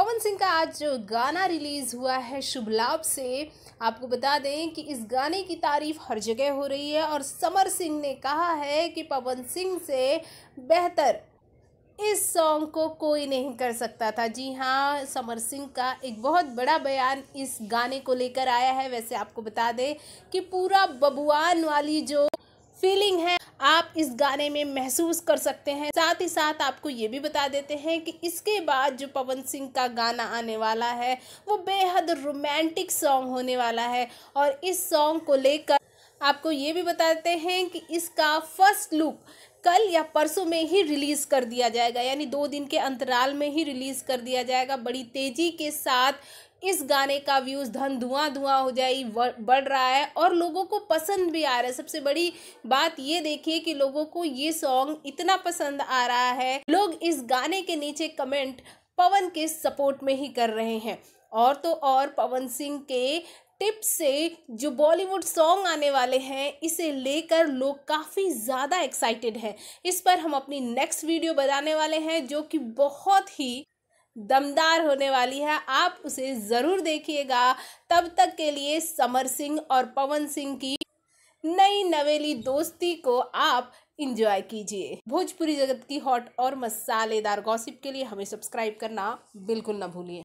पवन सिंह का आज जो गाना रिलीज़ हुआ है शुभ लाभ से आपको बता दें कि इस गाने की तारीफ हर जगह हो रही है और समर सिंह ने कहा है कि पवन सिंह से बेहतर इस सॉन्ग को कोई नहीं कर सकता था जी हाँ समर सिंह का एक बहुत बड़ा बयान इस गाने को लेकर आया है वैसे आपको बता दें कि पूरा बबुआन वाली जो फीलिंग है आप इस गाने में महसूस कर सकते हैं साथ ही साथ आपको ये भी बता देते हैं कि इसके बाद जो पवन सिंह का गाना आने वाला है वो बेहद रोमांटिक सॉन्ग होने वाला है और इस सॉन्ग को लेकर आपको ये भी बताते हैं कि इसका फर्स्ट लुक कल या परसों में ही रिलीज़ कर दिया जाएगा यानी दो दिन के अंतराल में ही रिलीज़ कर दिया जाएगा बड़ी तेज़ी के साथ इस गाने का व्यूज़ धन धुआं धुआं हो जाए बढ़ रहा है और लोगों को पसंद भी आ रहा है सबसे बड़ी बात ये देखिए कि लोगों को ये सॉन्ग इतना पसंद आ रहा है लोग इस गाने के नीचे कमेंट पवन के सपोर्ट में ही कर रहे हैं और तो और पवन सिंह के टिप्स से जो बॉलीवुड सॉन्ग आने वाले हैं इसे लेकर लोग काफ़ी ज़्यादा एक्साइटेड हैं इस पर हम अपनी नेक्स्ट वीडियो बनाने वाले हैं जो कि बहुत ही दमदार होने वाली है आप उसे ज़रूर देखिएगा तब तक के लिए समर सिंह और पवन सिंह की नई नवेली दोस्ती को आप इंजॉय कीजिए भोजपुरी जगत की हॉट और मसालेदार गॉसिप के लिए हमें सब्सक्राइब करना बिल्कुल ना भूलिए